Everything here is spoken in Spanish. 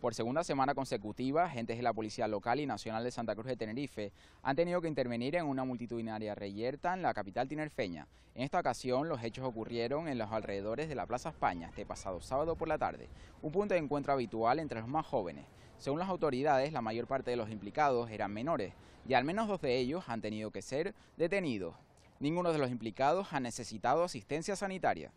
Por segunda semana consecutiva, agentes de la Policía Local y Nacional de Santa Cruz de Tenerife han tenido que intervenir en una multitudinaria reyerta en la capital tinerfeña. En esta ocasión, los hechos ocurrieron en los alrededores de la Plaza España este pasado sábado por la tarde, un punto de encuentro habitual entre los más jóvenes. Según las autoridades, la mayor parte de los implicados eran menores y al menos dos de ellos han tenido que ser detenidos. Ninguno de los implicados ha necesitado asistencia sanitaria.